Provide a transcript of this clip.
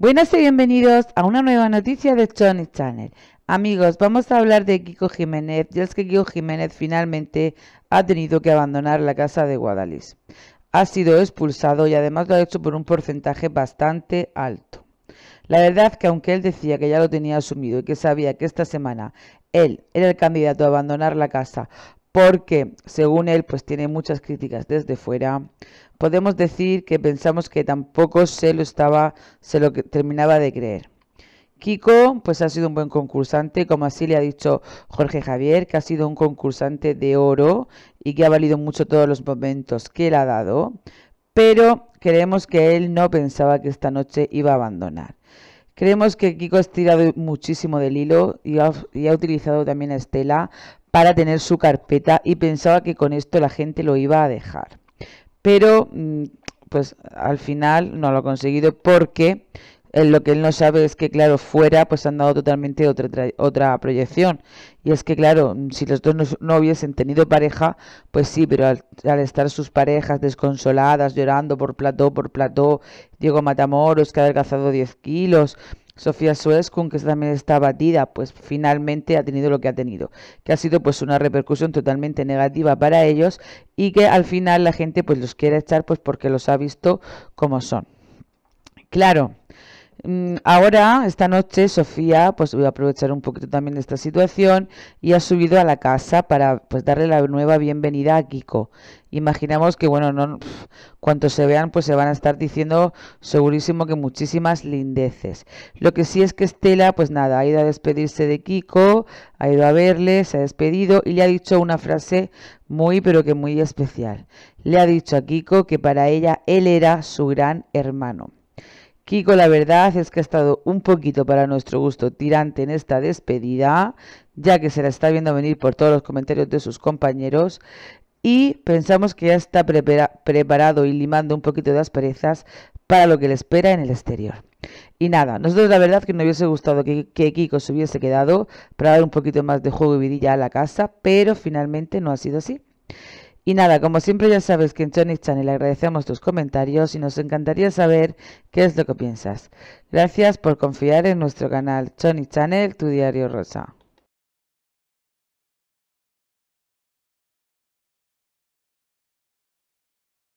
Buenas y bienvenidos a una nueva noticia de Johnny Channel. Amigos, vamos a hablar de Kiko Jiménez, ya es que Kiko Jiménez finalmente ha tenido que abandonar la casa de Guadalís. Ha sido expulsado y además lo ha hecho por un porcentaje bastante alto. La verdad que aunque él decía que ya lo tenía asumido y que sabía que esta semana él era el candidato a abandonar la casa porque según él pues tiene muchas críticas desde fuera. Podemos decir que pensamos que tampoco se lo estaba se lo terminaba de creer. Kiko pues ha sido un buen concursante, como así le ha dicho Jorge Javier, que ha sido un concursante de oro y que ha valido mucho todos los momentos que le ha dado, pero creemos que él no pensaba que esta noche iba a abandonar. Creemos que Kiko ha estirado muchísimo del hilo y ha, y ha utilizado también a Estela para tener su carpeta y pensaba que con esto la gente lo iba a dejar. Pero mm, pues al final no lo ha conseguido porque lo que él no sabe es que, claro, fuera pues han dado totalmente otra, otra proyección. Y es que, claro, mm, si los dos no, hubiesen tenido pareja, pues sí, pero al, estar sus parejas desconsoladas, llorando por plató, por plató, Diego Matamoros, que ha adelgazado 10 kilos, Sofía con que también está batida pues finalmente ha tenido lo que ha tenido, que ha sido pues una repercusión totalmente negativa para ellos y que al final la gente pues los quiere echar pues porque los ha visto como son. Claro, Mm, ahora, esta noche, Sofía, pues voy a aprovechar un poquito también de esta situación y ha subido a la casa para pues darle la nueva bienvenida a Kiko. Imaginamos que, bueno, no, cuando se vean, pues se van a estar diciendo segurísimo que muchísimas lindeces. Lo que sí es que Estela, pues nada, ha ido a despedirse de Kiko, ha ido a verle, se ha despedido y le ha dicho una frase muy, pero que muy especial. Le ha dicho a Kiko que para ella él era su gran hermano. Kiko, la verdad es que ha estado un poquito para nuestro gusto tirante en esta despedida, ya que se la está viendo venir por todos los comentarios de sus compañeros. Y pensamos que ya está preparado y limando un poquito de asperezas para lo que le espera en el exterior. Y nada, nosotros la verdad que nos hubiese gustado que, que Kiko se hubiese quedado para dar un poquito más de juego y vidilla a la casa, pero finalmente no ha sido así. Y nada, como siempre ya sabes que en Tony Channel agradecemos tus comentarios y nos encantaría saber qué es lo que piensas. Gracias por confiar en nuestro canal Tony Channel, tu diario rosa.